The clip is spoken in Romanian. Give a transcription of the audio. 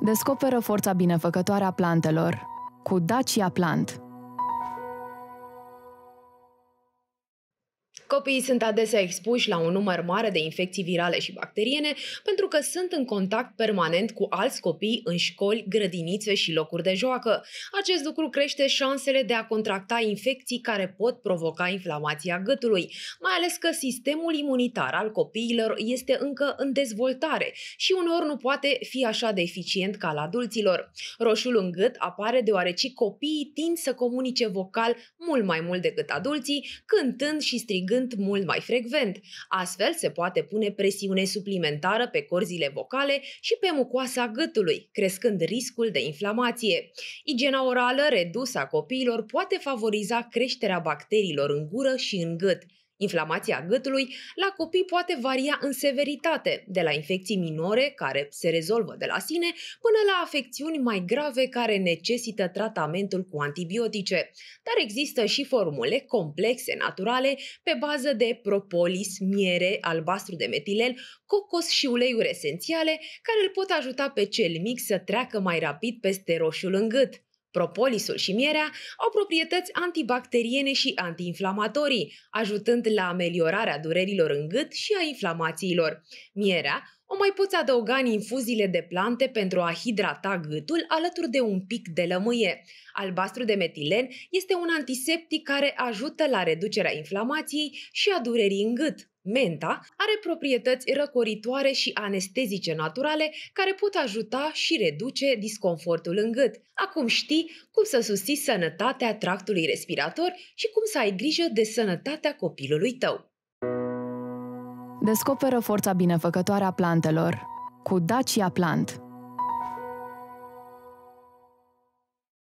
Descoperă forța binefăcătoare a plantelor cu Dacia Plant – Copiii sunt adesea expuși la un număr mare de infecții virale și bacteriene pentru că sunt în contact permanent cu alți copii în școli, grădinițe și locuri de joacă. Acest lucru crește șansele de a contracta infecții care pot provoca inflamația gâtului, mai ales că sistemul imunitar al copiilor este încă în dezvoltare și uneori nu poate fi așa de eficient ca al adulților. Roșul în gât apare deoarece copiii tind să comunice vocal mult mai mult decât adulții, cântând și strigând cântând mult mai frecvent. Astfel se poate pune presiune suplimentară pe corzile vocale și pe mucoasa gâtului, crescând riscul de inflamație. Igiena orală redusă a copiilor poate favoriza creșterea bacteriilor în gură și în gât. Inflamația gâtului la copii poate varia în severitate, de la infecții minore, care se rezolvă de la sine, până la afecțiuni mai grave care necesită tratamentul cu antibiotice. Dar există și formule complexe naturale pe bază de propolis, miere, albastru de metilel, cocos și uleiuri esențiale care îl pot ajuta pe cel mic să treacă mai rapid peste roșiul în gât. Propolisul și mierea au proprietăți antibacteriene și antiinflamatorii, ajutând la ameliorarea durerilor în gât și a inflamațiilor. Mierea o mai poți adăuga în infuziile de plante pentru a hidrata gâtul alături de un pic de lămâie. Albastru de metilen este un antiseptic care ajută la reducerea inflamației și a durerii în gât menta, are proprietăți răcoritoare și anestezice naturale care pot ajuta și reduce disconfortul în gât. Acum știi cum să susții sănătatea tractului respirator și cum să ai grijă de sănătatea copilului tău. Descoperă forța binefăcătoare a plantelor cu Dacia Plant –